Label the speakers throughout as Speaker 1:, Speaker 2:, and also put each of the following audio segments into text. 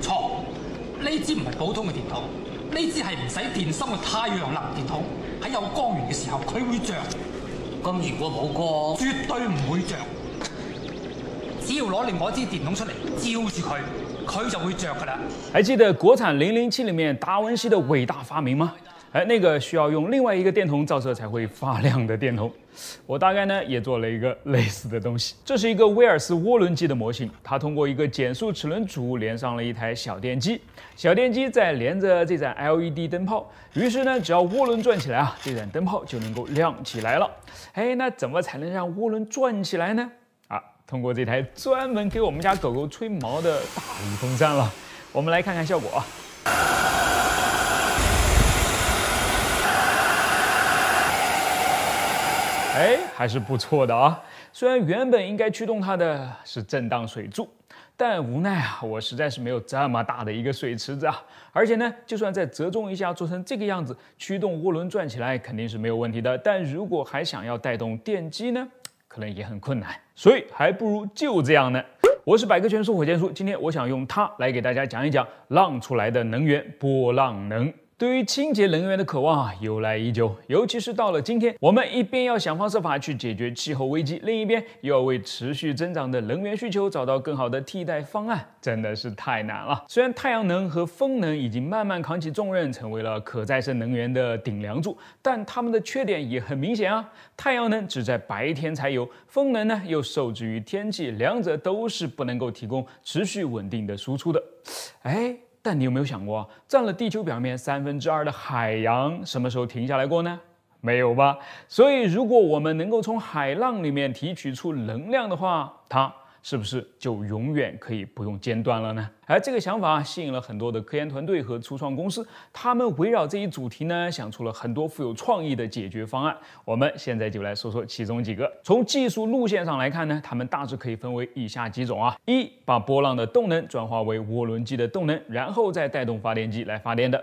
Speaker 1: 错，呢支唔系普通嘅电筒，呢支系唔使电芯嘅太阳能电筒，喺有光源嘅时候佢会着。咁如果冇光，绝对唔会着。只要攞外一支电筒出嚟照住佢，佢就会着噶啦。还记得国产零零七里面达文西的伟大发明吗？哎，那个需要用另外一个电筒照射才会发亮的电筒，我大概呢也做了一个类似的东西。这是一个威尔斯涡轮机的模型，它通过一个减速齿轮组连上了一台小电机，小电机再连着这盏 LED 灯泡，于是呢，只要涡轮转起来啊，这盏灯泡就能够亮起来了。哎，那怎么才能让涡轮转起来呢？啊，通过这台专门给我们家狗狗吹毛的大力风扇了。我们来看看效果啊。哎，还是不错的啊。虽然原本应该驱动它的是震荡水柱，但无奈啊，我实在是没有这么大的一个水池子啊。而且呢，就算再折中一下做成这个样子，驱动涡轮转起来肯定是没有问题的。但如果还想要带动电机呢，可能也很困难。所以还不如就这样呢。我是百科全书火箭叔，今天我想用它来给大家讲一讲浪出来的能源——波浪能。对于清洁能源的渴望啊，由来已久。尤其是到了今天，我们一边要想方设法去解决气候危机，另一边又要为持续增长的能源需求找到更好的替代方案，真的是太难了。虽然太阳能和风能已经慢慢扛起重任，成为了可再生能源的顶梁柱，但它们的缺点也很明显啊。太阳能只在白天才有，风能呢又受制于天气，两者都是不能够提供持续稳定的输出的。哎。但你有没有想过，占了地球表面三分之二的海洋，什么时候停下来过呢？没有吧。所以，如果我们能够从海浪里面提取出能量的话，它。是不是就永远可以不用间断了呢？而这个想法吸引了很多的科研团队和初创公司，他们围绕这一主题呢，想出了很多富有创意的解决方案。我们现在就来说说其中几个。从技术路线上来看呢，它们大致可以分为以下几种啊：一，把波浪的动能转化为涡轮机的动能，然后再带动发电机来发电的；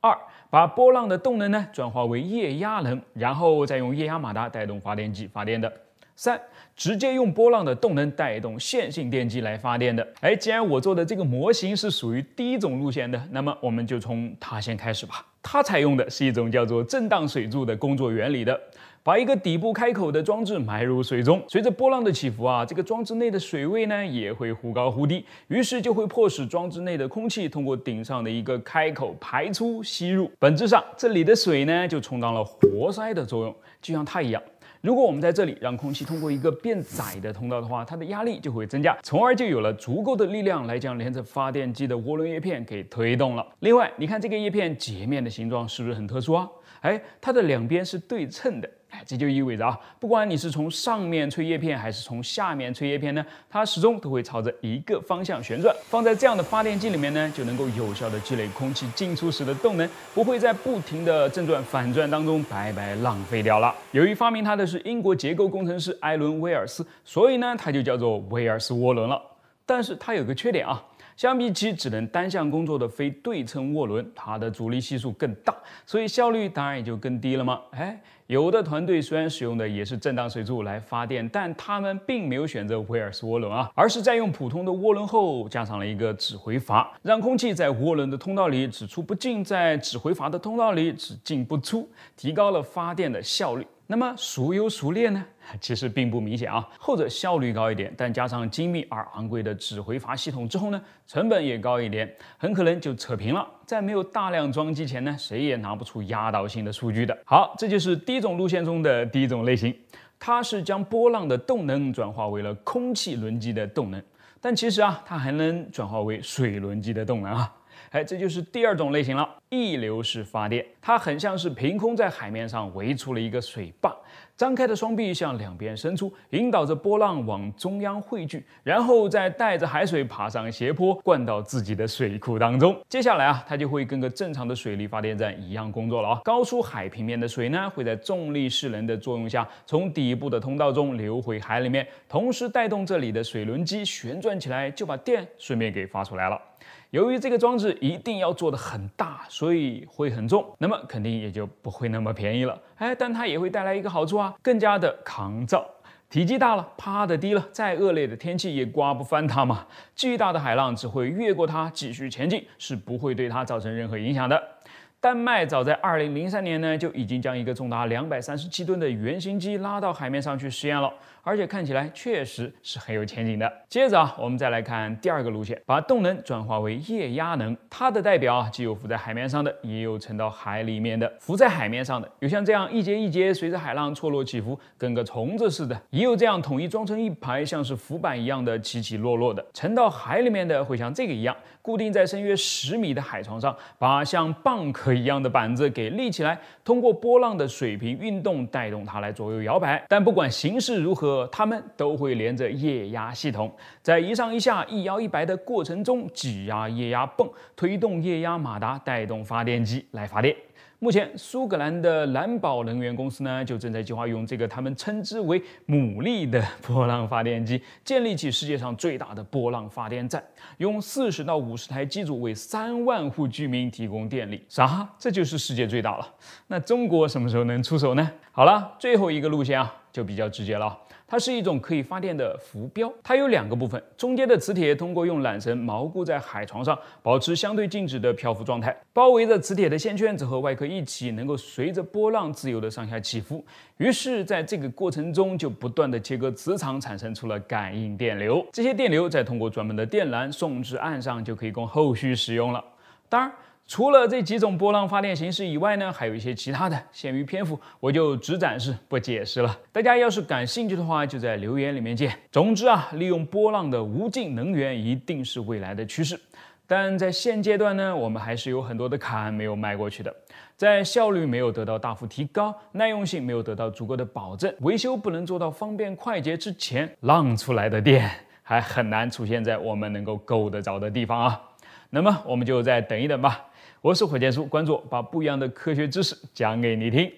Speaker 1: 二，把波浪的动能呢转化为液压能，然后再用液压马达带动发电机发电的。三直接用波浪的动能带动线性电机来发电的。哎，既然我做的这个模型是属于第一种路线的，那么我们就从它先开始吧。它采用的是一种叫做震荡水柱的工作原理的，把一个底部开口的装置埋入水中，随着波浪的起伏啊，这个装置内的水位呢也会忽高忽低，于是就会迫使装置内的空气通过顶上的一个开口排出吸入。本质上，这里的水呢就充当了活塞的作用，就像它一样。如果我们在这里让空气通过一个变窄的通道的话，它的压力就会增加，从而就有了足够的力量来将连着发电机的涡轮叶片给推动了。另外，你看这个叶片截面的形状是不是很特殊啊？哎，它的两边是对称的。这就意味着啊，不管你是从上面吹叶片还是从下面吹叶片呢，它始终都会朝着一个方向旋转。放在这样的发电机里面呢，就能够有效的积累空气进出时的动能，不会在不停的正转、反转当中白白浪费掉了。由于发明它的是英国结构工程师艾伦·威尔斯，所以呢，它就叫做威尔斯涡轮了。但是它有个缺点啊。相比起只能单向工作的非对称涡轮，它的阻力系数更大，所以效率当然也就更低了嘛。哎，有的团队虽然使用的也是震荡水柱来发电，但他们并没有选择威尔斯涡轮啊，而是在用普通的涡轮后加上了一个止回阀，让空气在涡轮的通道里只出不进，在止回阀的通道里只进不出，提高了发电的效率。那么孰优孰劣呢？其实并不明显啊。后者效率高一点，但加上精密而昂贵的止回阀系统之后呢，成本也高一点，很可能就扯平了。在没有大量装机前呢，谁也拿不出压倒性的数据的。好，这就是第一种路线中的第一种类型，它是将波浪的动能转化为了空气轮机的动能，但其实啊，它还能转化为水轮机的动能啊。哎，这就是第二种类型了，溢流式发电，它很像是凭空在海面上围出了一个水坝。张开的双臂向两边伸出，引导着波浪往中央汇聚，然后再带着海水爬上斜坡，灌到自己的水库当中。接下来啊，它就会跟个正常的水力发电站一样工作了啊。高出海平面的水呢，会在重力势能的作用下，从底部的通道中流回海里面，同时带动这里的水轮机旋转起来，就把电顺便给发出来了。由于这个装置一定要做得很大，所以会很重，那么肯定也就不会那么便宜了。哎，但它也会带来一个好处啊，更加的抗造，体积大了，趴的低了，再恶劣的天气也刮不翻它嘛。巨大的海浪只会越过它继续前进，是不会对它造成任何影响的。丹麦早在二零零三年呢，就已经将一个重达两百三十七吨的原型机拉到海面上去试验了，而且看起来确实是很有前景的。接着啊，我们再来看第二个路线，把动能转化为液压能。它的代表啊，既有浮在海面上的，也有沉到海里面的。浮在海面上的有像这样一节一节随着海浪错落起伏，跟个虫子似的；也有这样统一装成一排，像是浮板一样的起起落落的。沉到海里面的会像这个一样，固定在深约十米的海床上，把像蚌壳。一样的板子给立起来，通过波浪的水平运动带动它来左右摇摆，但不管形势如何，它们都会连着液压系统，在一上一下、一摇一摆的过程中，挤压液压泵，推动液压马达，带动发电机来发电。目前，苏格兰的蓝宝能源公司呢，就正在计划用这个他们称之为“牡蛎”的波浪发电机，建立起世界上最大的波浪发电站，用四十到五十台机组为三万户居民提供电力。啥？这就是世界最大了？那中国什么时候能出手呢？好了，最后一个路线啊，就比较直接了。它是一种可以发电的浮标，它有两个部分，中间的磁铁通过用缆绳锚固在海床上，保持相对静止的漂浮状态，包围着磁铁的线圈则和外壳一起能够随着波浪自由的上下起伏，于是在这个过程中就不断的切割磁场，产生出了感应电流，这些电流再通过专门的电缆送至岸上，就可以供后续使用了。当然。除了这几种波浪发电形式以外呢，还有一些其他的，限于篇幅，我就只展示不解释了。大家要是感兴趣的话，就在留言里面见。总之啊，利用波浪的无尽能源一定是未来的趋势，但在现阶段呢，我们还是有很多的坎没有迈过去的。在效率没有得到大幅提高，耐用性没有得到足够的保证，维修不能做到方便快捷之前，浪出来的电还很难出现在我们能够够得着的地方啊。那么我们就再等一等吧。我是火箭叔，关注我，把不一样的科学知识讲给你听。